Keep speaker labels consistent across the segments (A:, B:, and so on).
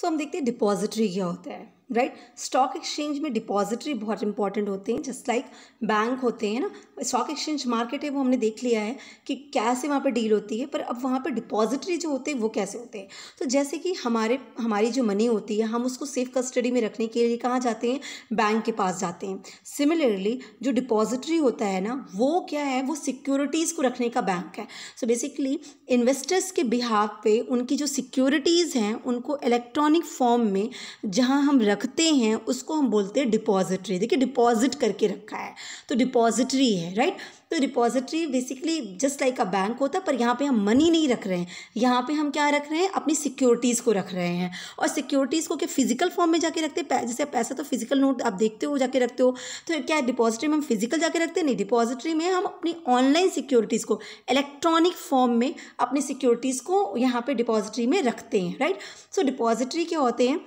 A: सो हम देखते हैं डिपॉजिटरी क्या होता है राइट स्टॉक एक्सचेंज में डिपॉजिटरी बहुत इंपॉर्टेंट होते हैं जस्ट लाइक बैंक होते हैं ना स्टॉक एक्सचेंज मार्केट है वो हमने देख लिया है कि कैसे वहाँ पर डील होती है पर अब वहाँ पर डिपॉजिटरी जो होते हैं वो कैसे होते हैं तो जैसे कि हमारे हमारी जो मनी होती है हम उसको सेफ कस्टडी में रखने के लिए कहाँ जाते हैं बैंक के पास जाते हैं सिमिलरली जो डिपॉजिटरी होता है ना वो क्या है वो सिक्योरिटीज़ को रखने का बैंक है सो बेसिकली इन्वेस्टर्स के बिहाव पे उनकी जो सिक्योरिटीज़ हैं उनको इलेक्ट्रॉनिक फॉर्म में जहाँ हम रख रखते हैं उसको हम बोलते हैं डिपॉजिटरी देखिए डिपॉजिट करके रखा है तो डिपॉजिटरी है राइट तो depository basically just like a bank होता है पर यहाँ पे हम मनी नहीं रख रहे हैं यहाँ पे हम क्या रख रहे हैं अपनी सिक्योरिटीज़ को रख रहे हैं और सिक्योरिटीज़ को क्या फिजिकल फॉर्म में जाके रखते हैं जैसे पैसा तो फिजिकल नोट आप देखते हो जाके रखते हो तो क्या डिपॉजिटरी में हम फिजिकल जाके रखते हैं नहीं डिपॉजिटरी में हम अपनी ऑनलाइन सिक्योरिटीज़ को इलेक्ट्रॉनिक फॉर्म में अपनी सिक्योरिटीज़ को यहाँ पर डिपॉजिटरी में रखते हैं राइट सो डिपॉजिटरी क्या होते हैं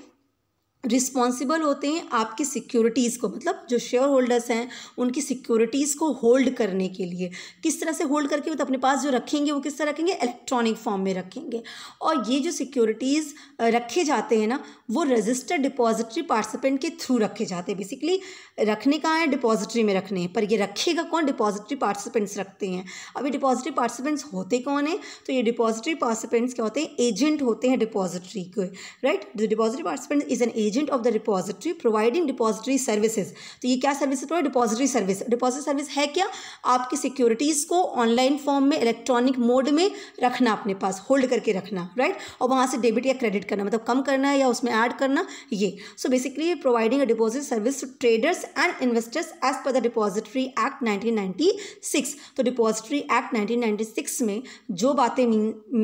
A: रिस्पॉन्सिबल होते हैं आपकी सिक्योरिटीज़ को मतलब जो शेयर होल्डर्स हैं उनकी सिक्योरिटीज़ को होल्ड करने के लिए किस तरह से होल्ड करके वो तो अपने पास जो रखेंगे वो किस तरह रखेंगे इलेक्ट्रॉनिक फॉर्म में रखेंगे और ये जो सिक्योरिटीज़ रखे जाते हैं ना वो रजिस्टर्ड डिपॉजिटरी पार्टिसिपेंट के थ्रू रखे जाते हैं बेसिकली रखने कहाँ है डिपॉजिटरी में रखने हैं पर ये रखेगा कौन डिपॉजिटरी पार्टिसिपेंट्स रखते हैं अभी डिपॉजिटरी पार्टिसिपेंट्स होते कौन है तो ये डिपॉजिटरी पार्टिसिपेंट्स क्या होते हैं एजेंट होते हैं डिपॉजिटरी के right depository participant is an agent agent of the repository providing depository services तो ये क्या service provide depository service deposit service है क्या आपकी सिक्योरिटीज़ को ऑनलाइन फॉर्म में इलेक्ट्रॉनिक मोड में रखना अपने पास होल्ड करके रखना राइट right? और वहाँ से डेबिट या क्रेडिट करना मतलब कम करना है या उसमें ऐड करना ये so basically providing a deposit service to traders and investors as per the depository act nineteen तो डिपॉजिटरी एक्ट नाइनटीन में जो बातें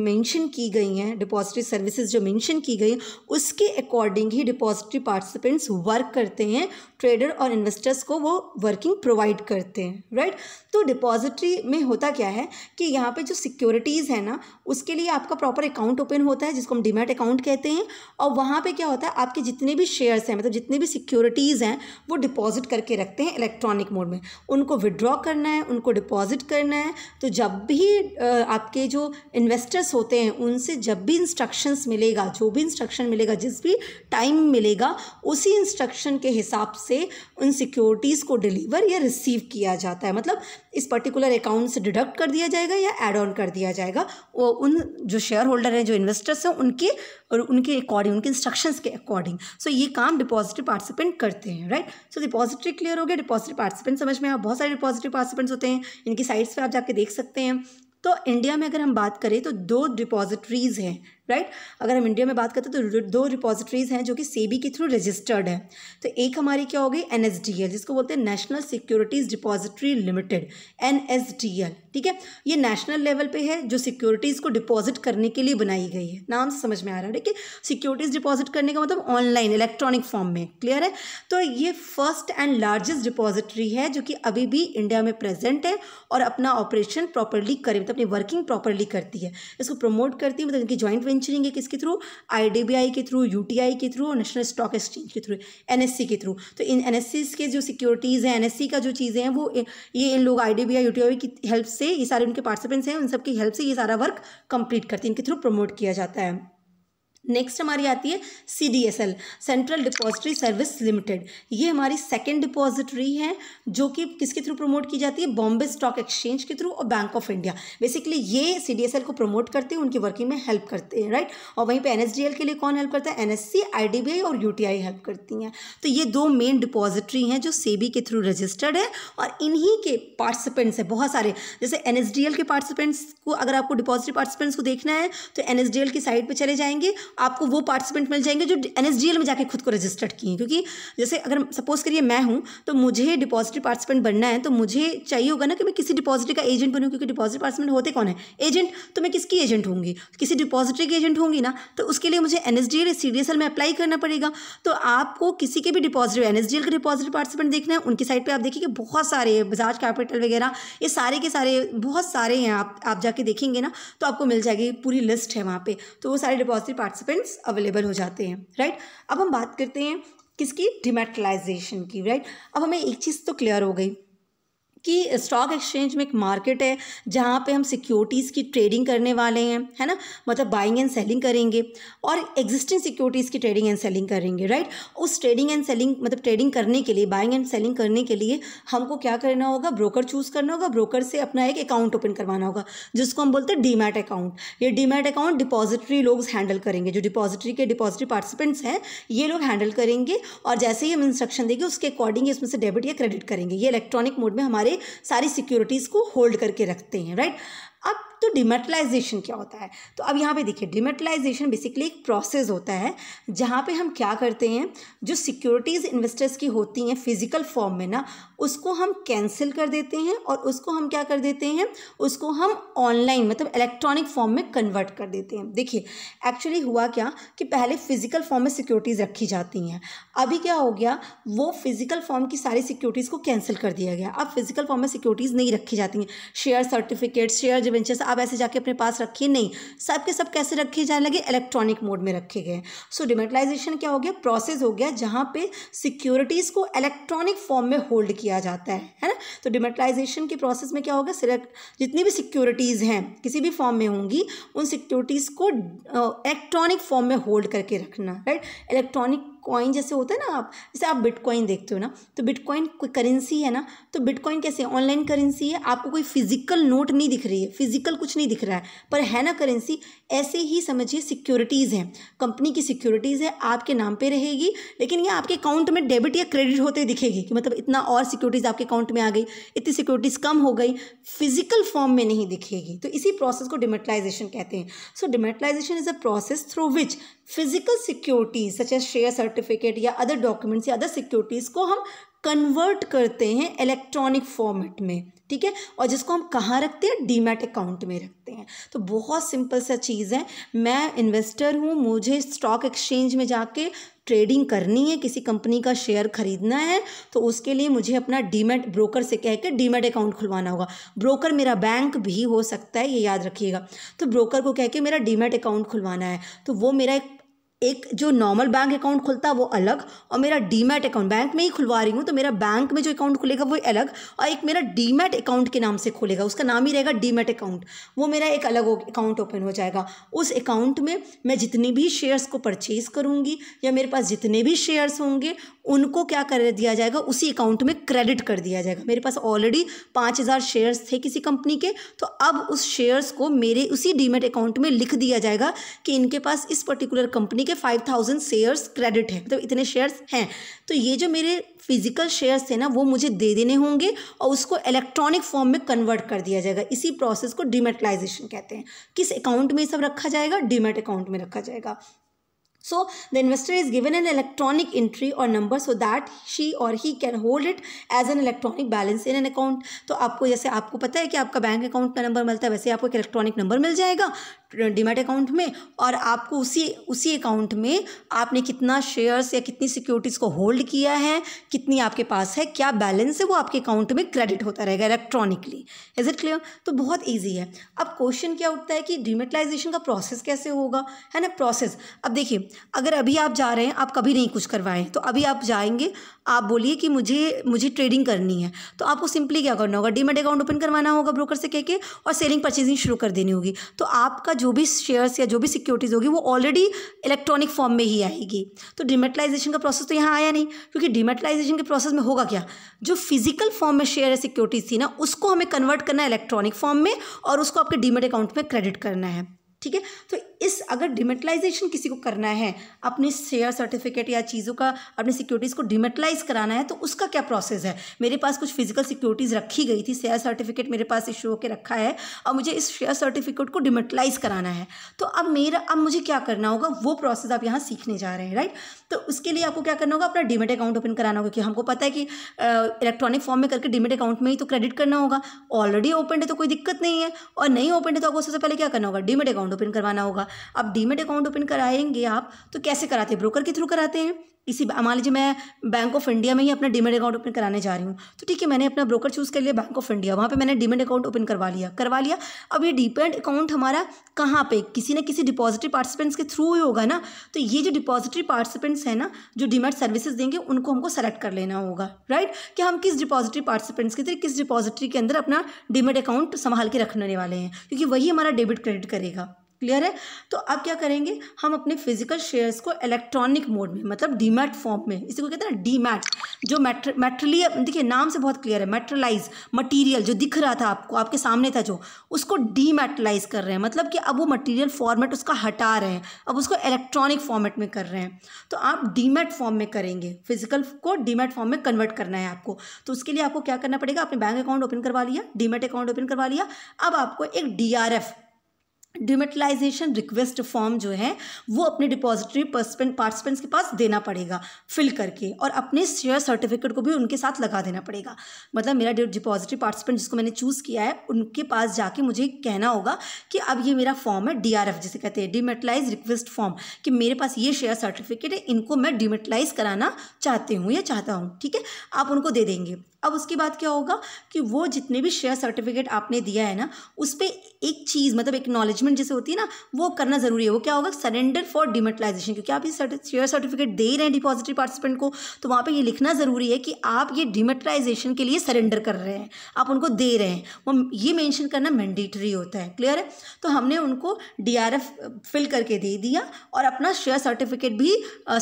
A: मेंशन की गई हैं डिपॉजिटरी सर्विसेज जो मेंशन की गई उसके अकॉर्डिंग ही डिपॉजिट डिपॉजिटरी पार्टिसिपेंट्स वर्क करते हैं ट्रेडर और इन्वेस्टर्स को वो वर्किंग प्रोवाइड करते हैं राइट तो डिपॉजिटरी में होता क्या है कि यहाँ पे जो सिक्योरिटीज़ है ना उसके लिए आपका प्रॉपर अकाउंट ओपन होता है जिसको हम डिमेट अकाउंट कहते हैं और वहाँ पे क्या होता है आपके जितने भी शेयर्स हैं मतलब जितने भी सिक्योरिटीज़ हैं वो डिपॉजिट करके रखते हैं इलेक्ट्रॉनिक मोड में उनको विड्रॉ करना है उनको डिपॉजिट करना है तो जब भी आपके जो इन्वेस्टर्स होते हैं उनसे जब भी इंस्ट्रक्शंस मिलेगा जो भी इंस्ट्रक्शन मिलेगा जिस भी टाइम मिलेगा मिलेगा उसी इंस्ट्रक्शन के हिसाब से उन सिक्योरिटीज़ को डिलीवर या रिसीव किया जाता है मतलब इस पर्टिकुलर अकाउंट से डिडक्ट कर दिया जाएगा या एड ऑन कर दिया जाएगा वो उन जो शेयर होल्डर हैं जो इन्वेस्टर्स हैं उनके और उनके अकॉर्डिंग उनके इंस्ट्रक्शंस के अकॉर्डिंग सो so, ये काम डिपॉजिटरी पार्टिसिपेंट करते हैं राइट सो डिपॉजिटरी क्लियर हो गया डिपॉजिटरी पार्टिसिपेंट समझ में आप बहुत सारे डिपॉजिटरी पार्टिसिपेंट्स होते हैं इनकी साइट्स पर आप जाके देख सकते हैं तो इंडिया में अगर हम बात करें तो दो डिपॉजिटरीज़ हैं राइट अगर हम इंडिया में बात करते हैं तो दो रिपोजिटरीज़ हैं जो कि सेबी के थ्रू रजिस्टर्ड है तो एक हमारी क्या हो गई एन जिसको बोलते हैं national securities depository limited N ठीक है ये नेशनल लेवल पे है जो सिक्योरिटीज़ को डिपॉजिट करने के लिए बनाई गई है नाम से समझ में आ रहा है ठीक है सिक्योरिटीज़ डिपॉजिट करने का मतलब ऑनलाइन इलेक्ट्रॉनिक फॉर्म में क्लियर है तो ये फर्स्ट एंड लार्जेस्ट डिपॉजिटरी है जो कि अभी भी इंडिया में प्रेजेंट है और अपना ऑपरेशन प्रॉपरली करे मतलब अपनी वर्किंग प्रॉपरली करती है इसको प्रमोट करती है मतलब इनकी ज्वाइंट एक्सचेंज चलेंगे किसके थ्रू आई के थ्रू यूटीआई के थ्रू और नेशनल स्टॉक एक्सचेंज के थ्रू एनएससी के थ्रू तो इन एनएससी के जो सिक्योरिटीज़ हैं एनएससी का जो चीज़ें हैं वो ये इन लोग आई यूटीआई की हेल्प से ये सारे उनके पार्टिसिपेंट्स हैं उन सबकी हेल्प से ये सारा वर्क कंप्लीट करते हैं इनके थ्रू प्रमोट किया जाता है नेक्स्ट हमारी आती है C D S L central depository service limited ये हमारी सेकेंड डिपॉजिटरी है जो कि किसके थ्रू प्रमोट की जाती है बॉम्बे स्टॉक एक्सचेंज के थ्रू और बैंक ऑफ इंडिया बेसिकली ये सी डी एस एल को प्रमोट करते हैं उनकी वर्किंग में हेल्प करते हैं राइट और वहीं पे एन एस डी एल के लिए कौन हेल्प करता है N S C I D B I और यू टी आई हेल्प करती हैं तो ये दो मेन डिपॉजिटरी हैं जो सेबी के थ्रू रजिस्टर्ड है और इन्हीं के पार्टिसिपेंट्स हैं बहुत सारे जैसे एन एस डी एल के पार्टिसिपेंट्स को अगर आपको डिपॉजिटरी पार्टिसिपेंट्स को देखना है तो एन एस डी एल की साइट पर चले जाएंगे आपको वो पार्टिसिपेंट मिल जाएंगे जो एन में जाके खुद को रजिस्टर्ड किए क्योंकि जैसे अगर सपोज करिए मैं हूँ तो मुझे डिपॉजिटरी पार्टिसिपेंट बनना है तो मुझे चाहिए होगा ना कि मैं किसी डिपॉजिटरी का एजेंट बनूँ क्योंकि डिपॉजिटरी पार्टिसिपेंट होते कौन है एजेंट तो मैं किसकी एजेंट होंगी किसी डिपॉजिटरी की एजेंट होंगी ना तो उसके लिए मुझे N S D L D S L में अप्लाई करना पड़ेगा तो आपको किसी के भी depository N S D L के डिपॉजिटरी पार्टिसिपेंट देखना है उनकी साइड पर आप देखिए कि बहुत सारे बजाज कैपिटल वगैरह ये सारे के सारे बहुत सारे हैं आप आप जाके देखेंगे ना तो आपको मिल जाएगी पूरी लिस्ट है वहाँ पर तो वो सारे डिपॉजिटरी पार्टिसिपेंट सस्पेंड्स अवेलेबल हो जाते हैं राइट अब हम बात करते हैं किसकी डिमेटलाइजेशन की राइट अब हमें एक चीज़ तो क्लियर हो गई कि स्टॉक एक्सचेंज में एक मार्केट है जहाँ पे हम सिक्योरिटीज़ की ट्रेडिंग करने वाले हैं है ना मतलब बाइंग एंड सेलिंग करेंगे और एग्जिस्टिंग सिक्योरिटीज़ की ट्रेडिंग एंड सेलिंग करेंगे राइट उस ट्रेडिंग एंड सेलिंग मतलब ट्रेडिंग करने के लिए बाइंग एंड सेलिंग करने के लिए हमको क्या करना होगा ब्रोकर चूज़ करना होगा ब्रोकर से अपना एक अकाउंट ओपन करवाना होगा जिसको हम बोलते हैं डीमैट अकाउंट ये डीमैट अकाउंट डिपॉजिटरी लोग हैंडल करेंगे जो डिपॉजिटरी के डिपॉजिटरी पार्टिसिपेंट्स हैं ये लोग हैंडल करेंगे और जैसे ही हम इंस्ट्रक्शन देंगे उसके अकॉर्डिंग इसमें से डेबिट या क्रेडिट करेंगे ये इलेक्ट्रॉनिक मोड में हमारे सारे सारी सिक्योरिटीज़ को होल्ड करके रखते हैं राइट अब तो डिमेटलाइजेशन क्या होता है तो अब यहाँ पे देखिए डिमेटलाइजेशन बेसिकली एक प्रोसेस होता है जहाँ पे हम क्या करते हैं जो सिक्योरिटीज़ इन्वेस्टर्स की होती हैं फिजिकल फॉर्म में ना उसको हम कैंसिल कर देते हैं और उसको हम क्या कर देते हैं उसको हम ऑनलाइन मतलब इलेक्ट्रॉनिक फॉर्म में कन्वर्ट कर देते हैं देखिए एक्चुअली हुआ क्या कि पहले फिजिकल फॉर्म में सिक्योरिटीज़ रखी जाती हैं अभी क्या हो गया वो फिजिकल फॉर्म की सारी सिक्योरिटीज़ को कैंसिल कर दिया गया अब फिजिकल फॉर्म में सिक्योरिटीज़ नहीं रखी जाती हैं शेयर सर्टिफिकेट शेयर दूसरे बेंचेस आप ऐसे जाके अपने पास रखिए नहीं सब के सब कैसे रखे जाने लगे इलेक्ट्रॉनिक मोड में रखे गए सो डिमेटलाइजेशन क्या हो गया प्रोसेस हो गया जहाँ पे सिक्योरिटीज़ को इलेक्ट्रॉनिक फॉर्म में होल्ड किया जाता है है ना तो डिमेटलाइजेशन के प्रोसेस में क्या होगा सिलेक्ट जितनी भी सिक्योरिटीज़ हैं किसी भी फॉर्म में होंगी उन सिक्योरिटीज़ को इलेक्ट्रॉनिक फॉर्म में होल्ड करके रखना राइट इलेक्ट्रॉनिक कॉइन जैसे होता है ना आप जैसे आप बिटकॉइन देखते हो ना तो बिटकॉइन कोई करेंसी है ना तो बिटकॉइन कैसे ऑनलाइन करेंसी है आपको कोई फिजिकल नोट नहीं दिख रही है फिजिकल कुछ नहीं दिख रहा है पर है ना करेंसी ऐसे ही समझिए सिक्योरिटीज़ हैं कंपनी की सिक्योरिटीज़ है आपके नाम पर रहेगी लेकिन ये आपके अकाउंट में डेबिट या क्रेडिट होते दिखेगी कि मतलब इतना और सिक्योरिटीज़ आपके अकाउंट में आ गई इतनी सिक्योरिटीज़ कम हो गई फिजिकल फॉर्म में नहीं दिखेगी तो इसी प्रोसेस को डिमेटलाइजेशन कहते हैं so dematerialisation is a process through which physical securities such as share certificate या अदर डॉक्यूमेंट्स या अदर सिक्योरिटीज़ को हम कन्वर्ट करते हैं इलेक्ट्रॉनिक फॉर्मेट में ठीक है और जिसको हम कहाँ रखते हैं डीमेट अकाउंट में रखते हैं तो बहुत सिंपल सा चीज़ है मैं इन्वेस्टर हूँ मुझे स्टॉक एक्सचेंज में जाके ट्रेडिंग करनी है किसी कंपनी का शेयर खरीदना है तो उसके लिए मुझे अपना डीमेट ब्रोकर से कह के डीमेट अकाउंट खुलवाना होगा ब्रोकर मेरा बैंक भी हो सकता है ये याद रखिएगा तो ब्रोकर को कह के मेरा डीमेट अकाउंट खुलवाना है तो वो मेरा एक एक जो नॉर्मल बैंक अकाउंट खुलता है वो अलग और मेरा डीमैट अकाउंट बैंक में ही खुलवा रही हूँ तो मेरा बैंक में जो अकाउंट खुलेगा वो अलग और एक मेरा डीमैट अकाउंट के नाम से खुलेगा उसका नाम ही रहेगा डीमैट अकाउंट वो मेरा एक अलग अकाउंट ओपन हो जाएगा उस अकाउंट में मैं जितनी भी शेयर्स को परचेज़ करूँगी या मेरे पास जितने भी शेयर्स होंगे उनको क्या कर दिया जाएगा उसी अकाउंट में क्रेडिट कर दिया जाएगा मेरे पास ऑलरेडी पाँच हज़ार शेयर्स थे किसी कंपनी के तो अब उस शेयर्स को मेरे उसी डीमेट अकाउंट में लिख दिया जाएगा कि इनके पास इस पर्टिकुलर कंपनी के फाइव थाउजेंड शेयर्स क्रेडिट है मतलब तो इतने शेयर्स हैं तो ये जो मेरे फिजिकल शेयर्स थे ना वो मुझे दे देने होंगे और उसको इलेक्ट्रॉनिक फॉर्म में कन्वर्ट कर दिया जाएगा इसी प्रोसेस को डिमेटलाइजेशन कहते हैं किस अकाउंट में सब रखा जाएगा डिमेट अकाउंट में रखा जाएगा So the investor is given an electronic entry or number so that she or he can hold it as an electronic balance in an account. तो आपको जैसे आपको पता है कि आपका बैंक अकाउंट का नंबर मिलता है वैसे आपको एक इलेक्ट्रॉनिक नंबर मिल जाएगा डिमेट अकाउंट में और आपको उसी उसी अकाउंट में आपने कितना शेयर्स या कितनी सिक्योरिटीज़ को होल्ड किया है कितनी आपके पास है क्या बैलेंस है वो आपके अकाउंट में क्रेडिट होता रहेगा इलेक्ट्रॉनिकली इज़ इट क्लियर तो बहुत ईजी है अब क्वेश्चन क्या उठता है कि डिमेटलाइजेशन का प्रोसेस कैसे होगा है ना प्रोसेस अब देखिए अगर अभी आप जा रहे हैं आप कभी नहीं कुछ करवाएं तो अभी आप जाएंगे आप बोलिए कि मुझे मुझे ट्रेडिंग करनी है तो आपको सिंपली क्या करना होगा डीमेट अकाउंट ओपन करवाना होगा ब्रोकर से कह के और सेलिंग परचेजिंग शुरू कर देनी होगी तो आपका जो भी शेयर्स या जो भी सिक्योरिटीज़ होगी वो ऑलरेडी इलेक्ट्रॉनिक फॉर्म में ही आएगी तो डिमेटलाइजेशन का प्रोसेस तो यहाँ आया नहीं क्योंकि डिमेटलाइजेशन के प्रोसेस में होगा क्या जो फिजिकल फॉर्म में शेयर या सिक्योरिटीज़ थी ना उसको हमें कन्वर्ट करना है इलेक्ट्रॉनिक फॉर्म में और उसको आपके डीमेट अकाउंट में क्रेडिट करना है ठीक है तो इस अगर डिमेटलाइजेशन किसी को करना है अपने शेयर सर्टिफिकेट या चीज़ों का अपने सिक्योरिटीज़ को डिमेटलाइज कराना है तो उसका क्या प्रोसेस है मेरे पास कुछ फिजिकल सिक्योरिटीज़ रखी गई थी शेयर सर्टिफिकेट मेरे पास इशू होकर रखा है और मुझे इस शेयर सर्टिफिकेट को डिमेटलाइज कराना है तो अब मेरा अब मुझे क्या करना होगा वो प्रोसेस आप यहाँ सीखने जा रहे हैं राइट तो उसके लिए आपको क्या करना होगा अपना डिमेट अकाउंट ओपन कराना होगा क्योंकि हमको पता है कि इलेक्ट्रॉनिक फॉर्म में करके डिमेट अकाउंट में ही तो क्रेडिट करना होगा ऑलरेडी ओपन है तो कोई दिक्कत नहीं है और नहीं ओपन है तो आपको सबसे पहले क्या करना होगा डिमेट अकाउंट अकाउंट ओपन करवाना होगा अब डीमेट अकाउंट ओपन कराएंगे आप तो कैसे कराते हैं ब्रोकर के थ्रू कराते हैं इसी मान लीजिए मैं बैंक ऑफ इंडिया में ही अपना डिमेट अकाउंट ओपन कराने जा रही हूँ तो ठीक है मैंने अपना ब्रोकर चूज़ कर लिया बैंक ऑफ इंडिया वहाँ पे मैंने डिमेट अकाउंट ओपन करवा लिया करवा लिया अब ये डिपेंड अकाउंट हमारा कहाँ पे किसी ना किसी डिपॉजिटरी पार्टिसिपेंट्स के थ्रू ही होगा ना तो ये जो डिपॉजिटरी पार्टिसिपेंट्स हैं ना जो डिमेट सर्विसेज देंगे उनको हमको सेलेक्ट कर लेना होगा राइट कि हम किस डिपॉजिटरी पार्टिसिपेंट्स के किस डिपॉजिटरी के अंदर अपना डिमेट अकाउंट संभाल के रखने वाले हैं क्योंकि वही हमारा डेबिट क्रेडिट करेगा क्लियर है तो अब क्या करेंगे हम अपने फिजिकल शेयर्स को इलेक्ट्रॉनिक मोड में मतलब डीमैट फॉर्म में इसी को कहते हैं डीमैट जो मैट्र मेट्रली देखिए नाम से बहुत क्लियर है मेट्रलाइज मटेरियल जो दिख रहा था आपको आपके सामने था जो उसको डीमेटलाइज कर रहे हैं मतलब कि अब वो मटेरियल फॉर्मेट उसका हटा रहे हैं अब उसको इलेक्ट्रॉनिक फॉर्मेट में कर रहे हैं तो आप डीमेट फॉर्म में करेंगे फिजिकल को डीमेट फॉर्म में कन्वर्ट करना है आपको तो उसके लिए आपको क्या करना पड़ेगा आपने बैंक अकाउंट ओपन करवा लिया डीमेट अकाउंट ओपन करवा लिया अब आपको एक डी डिमेटलाइजेशन रिक्वेस्ट फॉर्म जो है वो अपने डिपॉजिटरी पार्टिसिपेंट्स के पास देना पड़ेगा फिल करके और अपने शेयर सर्टिफिकेट को भी उनके साथ लगा देना पड़ेगा मतलब मेरा डिपॉजिटरी पार्टिसिपेंट जिसको मैंने चूज़ किया है उनके पास जाके मुझे कहना होगा कि अब ये मेरा फॉर्म है डी जिसे कहते हैं डिमेटलाइज रिक्वेस्ट फॉर्म कि मेरे पास ये शेयर सर्टिफिकेट है इनको मैं डिमेटलाइज कराना चाहती हूँ या चाहता हूँ ठीक है आप उनको दे देंगे अब उसके बाद क्या होगा कि वो जितने भी शेयर सर्टिफिकेट आपने दिया है ना उस पर एक चीज़ मतलब एक्नॉलेजमेंट जैसे होती है ना वो करना ज़रूरी है वो क्या होगा सरेंडर फॉर डिमेटलाइजेशन क्योंकि आप ये शेयर सर्टिफिकेट दे रहे हैं डिपॉजिटरी पार्टिसिपेंट को तो वहाँ पर ये लिखना ज़रूरी है कि आप ये डिमेटलाइजेशन के लिए सरेंडर कर रहे हैं आप उनको दे रहे हैं वो ये मैंशन करना मैंडेटरी होता है क्लियर है तो हमने उनको डी फिल करके दे दिया और अपना शेयर सर्टिफिकेट भी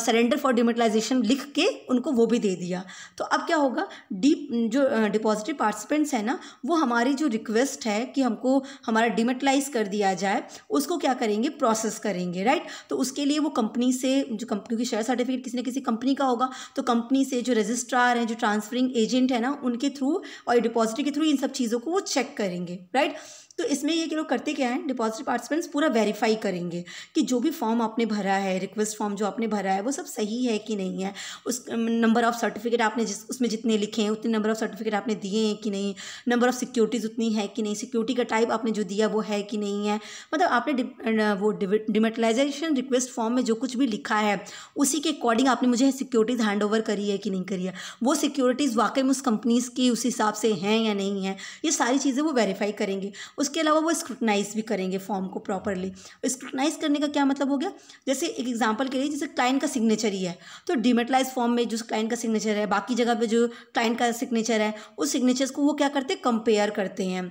A: सरेंडर फॉर डिमेटलाइजेशन लिख के उनको वो भी दे दिया तो अब क्या होगा डीप जो डिपॉजिटरी पार्टिसिपेंट्स हैं ना वो हमारी जो रिक्वेस्ट है कि हमको हमारा डिमेटलाइज कर दिया जाए उसको क्या करेंगे प्रोसेस करेंगे राइट तो उसके लिए वो कंपनी से जो कंपनी की शेयर सर्टिफिकेट किसी ना किसी कंपनी का होगा तो कंपनी से जो रजिस्ट्रार हैं जो ट्रांसफरिंग एजेंट है ना उनके थ्रू और डिपॉजिटरी के थ्रू इन सब चीज़ों को वो चेक करेंगे राइट तो इसमें ये लोग करते क्या है डिपॉजिट पार्टिसिपेंट्स पूरा वेरीफाई करेंगे कि जो भी फॉर्म आपने भरा है रिक्वेस्ट फॉर्म जो आपने भरा है वो सब सही है कि नहीं है उस नंबर ऑफ़ सर्टिफिकेट आपने जिस उसमें जितने लिखे हैं उतने नंबर ऑफ़ सर्टिफिकेट आपने दिए हैं कि नहीं नंबर ऑफ़ सिक्योरिटीज़ उतनी है कि नहीं सिक्योरिटी का टाइप आपने जो दिया वो है कि नहीं है मतलब आपने वो डिमेटलाइजेशन रिक्वेस्ट फॉर्म में जो कुछ भी लिखा है उसी के अकॉर्डिंग आपने मुझे सिक्योरिटीज़ हैंड ओवर करी है कि नहीं करी है वो सिक्योरिटीज़ वाकई में उस कंपनीज़ की उस हिसाब से हैं या नहीं है ये सारी चीज़ें वो वेरीफाई करेंगे उस उसके अलावा वो स्क्रूटनाइज भी करेंगे फॉर्म को प्रॉपरली स्क्रूटनाइज करने का क्या मतलब हो गया जैसे एक एग्जाम्पल के लिए जैसे क्लाइंट का सिग्नेचर ही है तो डिमेटलाइज फॉर्म में जो क्लाइंट का सिग्नेचर है बाकी जगह पर जो क्लाइंट का सिग्नेचर है उस सिग्नेचर्स को वो क्या करते हैं कंपेयर करते हैं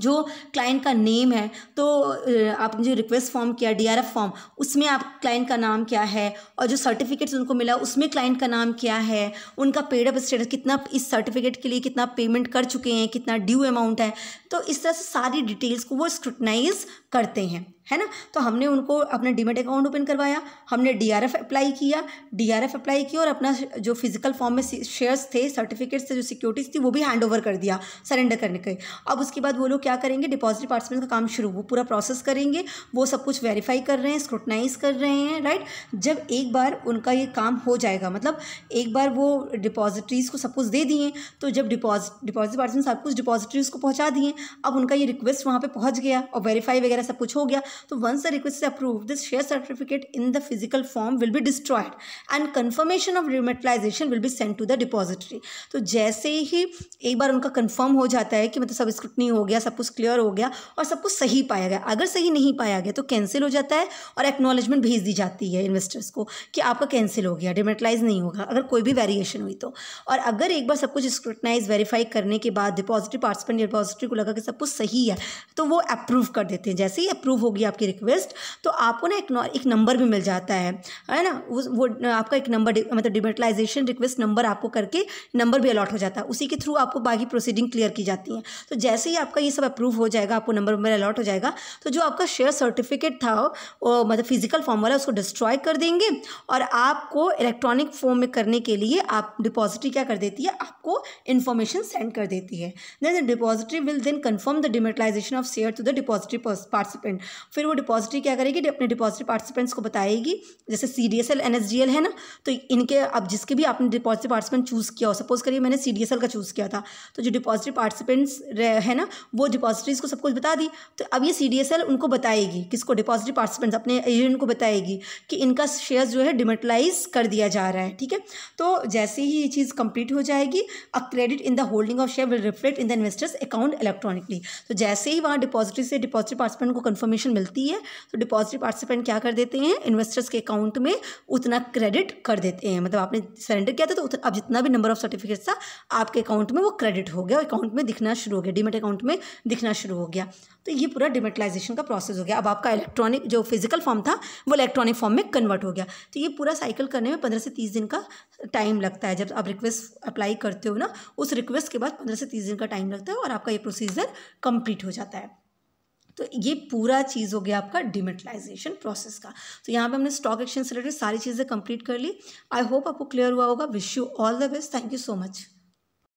A: जो क्लाइंट का नेम है तो आपने जो रिक्वेस्ट फॉर्म किया डीआरएफ फॉर्म उसमें आप क्लाइंट का नाम क्या है और जो सर्टिफिकेट्स उनको मिला उसमें क्लाइंट का नाम क्या है उनका पेड अप स्टेटस कितना इस सर्टिफिकेट के लिए कितना पेमेंट कर चुके हैं कितना ड्यू अमाउंट है तो इस तरह से सारी डिटेल्स को वो स्क्रूटनाइज करते हैं है ना तो हमने उनको अपना डीमेट अकाउंट ओपन करवाया हमने डीआरएफ अप्लाई किया डीआरएफ अप्लाई किया और अपना जो फिजिकल फॉर्म में शेयर्स थे सर्टिफिकेट्स थे जो सिक्योरिटीज थी वो भी हैंड ओवर कर दिया सरेंडर करने के अब उसके बाद वो लोग क्या करेंगे डिपॉजिट पार्टिसिपेंट का काम शुरू वो पूरा प्रोसेस करेंगे वो सब कुछ वेरीफाई कर रहे हैं स्क्रूटनाइज कर रहे हैं राइट जब एक बार उनका ये काम हो जाएगा मतलब एक बार वो डिपॉजिटरीज को सब कुछ दे दिए तो जब डिपॉजिट डिपॉजिट पार्टिसिपेंट सब कुछ डिपॉजिटरीज को पहुँचा दिए अब उनका ये रिक्वेस्ट वहाँ पर पहुँच गया और वेरीफाई वगैरह सब कुछ हो गया तो once the request is approved, this share certificate in the physical form will be destroyed and confirmation of revitalization will be sent to the depository. तो जैसे ही एक बार उनका कन्फर्म हो जाता है कि मतलब सब स्क्रूटनी हो गया सब कुछ क्लियर हो गया और सब कुछ सही पाया गया अगर सही नहीं पाया गया तो कैंसिल हो जाता है और एक्नॉलेजमेंट भेज दी जाती है इन्वेस्टर्स को कि आपका कैंसिल हो गया डिमेटलाइज नहीं होगा अगर कोई भी वेरिएशन हुई तो और अगर एक बार सब कुछ स्क्रूटनाइज वेरीफाई करने के बाद डिपॉजिटरी पार्टिसिपेंट डिपॉजिटरी को लगा कि सब कुछ सही है तो वो अप्रूव कर देते हैं जैसे ही अप्रूव हो गया होगी आपकी रिक्वेस्ट तो आपको ना एक एक नंबर भी मिल जाता है है ना वो आपका एक नंबर मतलब डिमेटलाइजेशन रिक्वेस्ट नंबर आपको करके नंबर भी अलॉट हो जाता है उसी के थ्रू आपको बाकी प्रोसीडिंग क्लियर की जाती है तो जैसे ही आपका ये सब अप्रूव हो जाएगा आपको नंबर वंबर अलॉट हो जाएगा तो जो आपका शेयर सर्टिफिकेट था वो, मतलब फिजिकल फॉर्म वाला उसको डिस्ट्रॉय कर देंगे और आपको इलेक्ट्रॉनिक फॉर्म में करने के लिए आप डिपॉजिटरी क्या कर देती है आपको इन्फॉर्मेशन सेंड कर देती है then the depository will then confirm the dematerialisation of share to the depository participant फिर वो डिपॉजिटरी क्या करेगी अपने डिपॉजिटरी पार्टिसिपेंट्स को बताएगी जैसे C D S L N S D L है ना तो इनके अब जिसके भी आपने डिपॉजिटरी पार्टिसिपेंट चूज़ किया हो सपोज़ करिए मैंने सी डी एस एल का चूज़ किया था तो जो डिपॉजिटरी पार्टिसिपेंट्स है ना वो डिपॉजिटरीज को सब कुछ बता दी तो अब ये सी डी एस एल उनको बताएगी किसको डिपॉजिटरी पार्टिसिपेंट्स अपने एजेंट को बताएगी कि इनका शेयर जो है डिमेटलाइज कर दिया जा रहा है ठीक है तो जैसे ही ये चीज़ कंप्लीट हो जाएगी a credit in the holding of share will reflect in the investors account electronically तो जैसे ही वहाँ डिपॉजिटरी से डिपॉजिटरी पार्टिसिपेंट को कन्फर्मेशन मिलती है तो डिपॉजिट पार्टिसिपेंट क्या कर देते हैं इन्वेस्टर्स के अकाउंट में उतना क्रेडिट कर देते हैं मतलब आपने सरेंडर किया था तो अब जितना भी नंबर ऑफ सर्टिफिकेट्स था आपके अकाउंट में वो क्रेडिट हो गया अकाउंट में दिखना शुरू हो गया डिमेट अकाउंट में दिखना शुरू हो गया तो ये पूरा डिमेटलाइजेशन का प्रोसेस हो गया अब आपका इलेक्ट्रॉनिक जो फिजिकल फॉर्म था वो इलेक्ट्रॉनिक फॉर्म में कन्वर्ट हो गया तो ये पूरा साइकिल करने में पंद्रह से तीस दिन का टाइम लगता है जब आप रिक्वेस्ट अप्लाई करते हो ना उस रिक्वेस्ट के बाद पंद्रह से तीस दिन का टाइम लगता है और आपका ये प्रोसीजर कंप्लीट हो जाता है तो ये पूरा चीज़ हो गया आपका डिमेटलाइजेशन प्रोसेस का तो यहाँ पे हमने स्टॉक एक्सचेंज से रिलेटेड सारी चीज़ें कंप्लीट कर ली आई होप आपको क्लियर हुआ होगा wish you all the best thank you so much